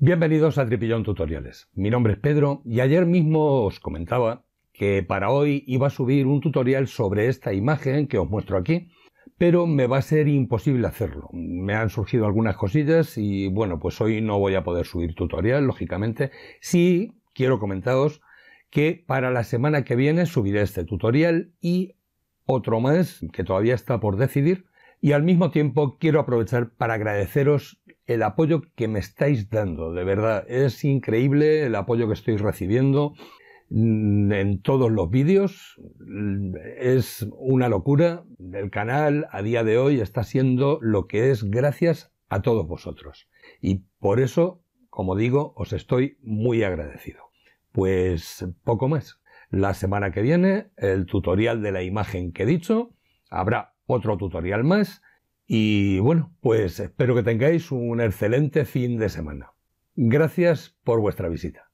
Bienvenidos a Tripillón Tutoriales. Mi nombre es Pedro y ayer mismo os comentaba que para hoy iba a subir un tutorial sobre esta imagen que os muestro aquí, pero me va a ser imposible hacerlo. Me han surgido algunas cosillas y bueno, pues hoy no voy a poder subir tutorial, lógicamente. Sí, quiero comentaros que para la semana que viene subiré este tutorial y otro más que todavía está por decidir. Y al mismo tiempo quiero aprovechar para agradeceros el apoyo que me estáis dando, de verdad. Es increíble el apoyo que estoy recibiendo mm, en todos los vídeos. Mm, es una locura. El canal a día de hoy está siendo lo que es gracias a todos vosotros. Y por eso, como digo, os estoy muy agradecido. Pues poco más. La semana que viene, el tutorial de la imagen que he dicho. Habrá otro tutorial más y bueno, pues espero que tengáis un excelente fin de semana. Gracias por vuestra visita.